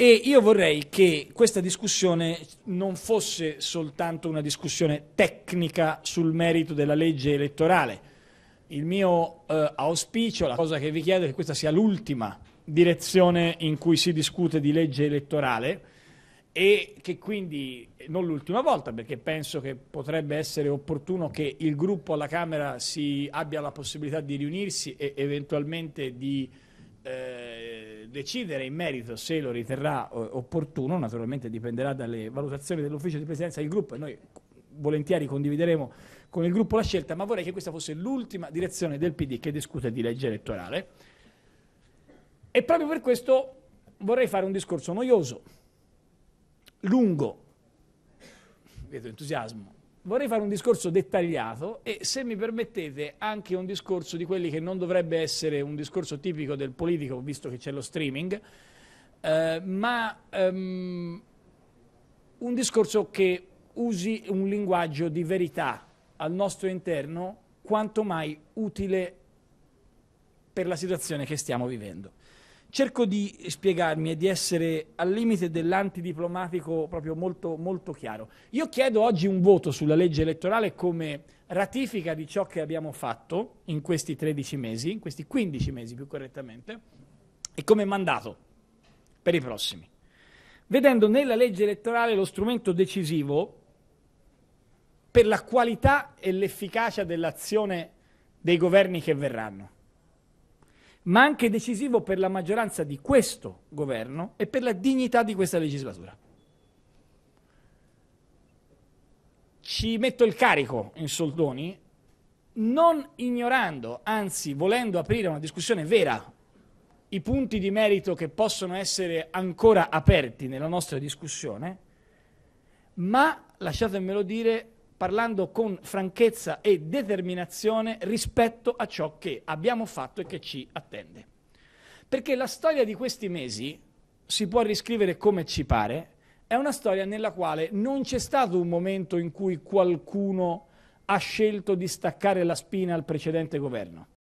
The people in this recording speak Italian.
E io vorrei che questa discussione non fosse soltanto una discussione tecnica sul merito della legge elettorale. Il mio eh, auspicio, la cosa che vi chiedo è che questa sia l'ultima direzione in cui si discute di legge elettorale e che quindi non l'ultima volta perché penso che potrebbe essere opportuno che il gruppo alla Camera si abbia la possibilità di riunirsi e eventualmente di eh, decidere in merito se lo riterrà eh, opportuno, naturalmente dipenderà dalle valutazioni dell'ufficio di presidenza del gruppo e noi volentieri condivideremo con il gruppo la scelta, ma vorrei che questa fosse l'ultima direzione del PD che discute di legge elettorale. E proprio per questo vorrei fare un discorso noioso, lungo, vedo entusiasmo, vorrei fare un discorso dettagliato e se mi permettete anche un discorso di quelli che non dovrebbe essere un discorso tipico del politico, visto che c'è lo streaming, eh, ma um, un discorso che usi un linguaggio di verità al nostro interno quanto mai utile per la situazione che stiamo vivendo cerco di spiegarmi e di essere al limite dell'antidiplomatico proprio molto, molto chiaro. Io chiedo oggi un voto sulla legge elettorale come ratifica di ciò che abbiamo fatto in questi 13 mesi, in questi 15 mesi più correttamente, e come mandato per i prossimi. Vedendo nella legge elettorale lo strumento decisivo per la qualità e l'efficacia dell'azione dei governi che verranno ma anche decisivo per la maggioranza di questo governo e per la dignità di questa legislatura. Ci metto il carico in soldoni, non ignorando, anzi volendo aprire una discussione vera, i punti di merito che possono essere ancora aperti nella nostra discussione, ma, lasciatemelo dire, parlando con franchezza e determinazione rispetto a ciò che abbiamo fatto e che ci attende. Perché la storia di questi mesi si può riscrivere come ci pare, è una storia nella quale non c'è stato un momento in cui qualcuno ha scelto di staccare la spina al precedente governo.